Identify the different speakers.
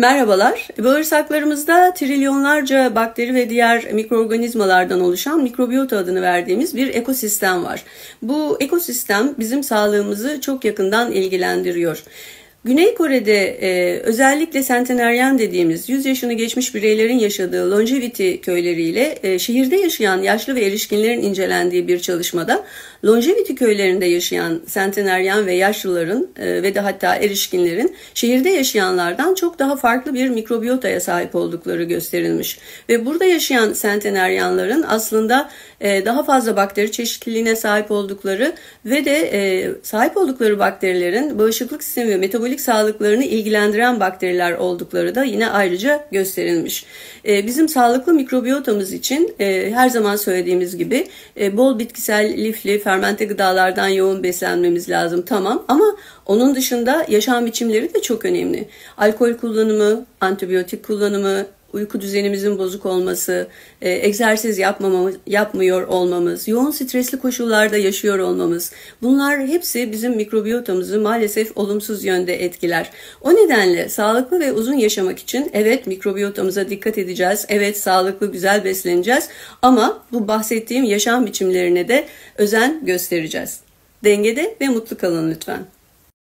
Speaker 1: Merhabalar. Bağırsaklarımızda trilyonlarca bakteri ve diğer mikroorganizmalardan oluşan mikrobiyota adını verdiğimiz bir ekosistem var. Bu ekosistem bizim sağlığımızı çok yakından ilgilendiriyor. Güney Kore'de e, özellikle senteneryan dediğimiz 100 yaşını geçmiş bireylerin yaşadığı longevity köyleriyle e, şehirde yaşayan yaşlı ve erişkinlerin incelendiği bir çalışmada longevity köylerinde yaşayan senteneryan ve yaşlıların e, ve de hatta erişkinlerin şehirde yaşayanlardan çok daha farklı bir mikrobiyotaya sahip oldukları gösterilmiş. Ve burada yaşayan senteneryanların aslında e, daha fazla bakteri çeşitliliğine sahip oldukları ve de e, sahip oldukları bakterilerin bağışıklık sistemi ve metabolizm metabolik sağlıklarını ilgilendiren bakteriler oldukları da yine ayrıca gösterilmiş. Ee, bizim sağlıklı mikrobiyotamız için e, her zaman söylediğimiz gibi e, bol bitkisel, lifli, fermente gıdalardan yoğun beslenmemiz lazım tamam ama onun dışında yaşam biçimleri de çok önemli. Alkol kullanımı, antibiyotik kullanımı, uyku düzenimizin bozuk olması, e, egzersiz yapmamamız, yapmıyor olmamız, yoğun stresli koşullarda yaşıyor olmamız bunlar hepsi bizim mikrobiyotamızı maalesef olumsuz yönde etkiler. O nedenle sağlıklı ve uzun yaşamak için evet mikrobiyotamıza dikkat edeceğiz, evet sağlıklı güzel besleneceğiz ama bu bahsettiğim yaşam biçimlerine de özen göstereceğiz. Dengede ve mutlu kalın lütfen.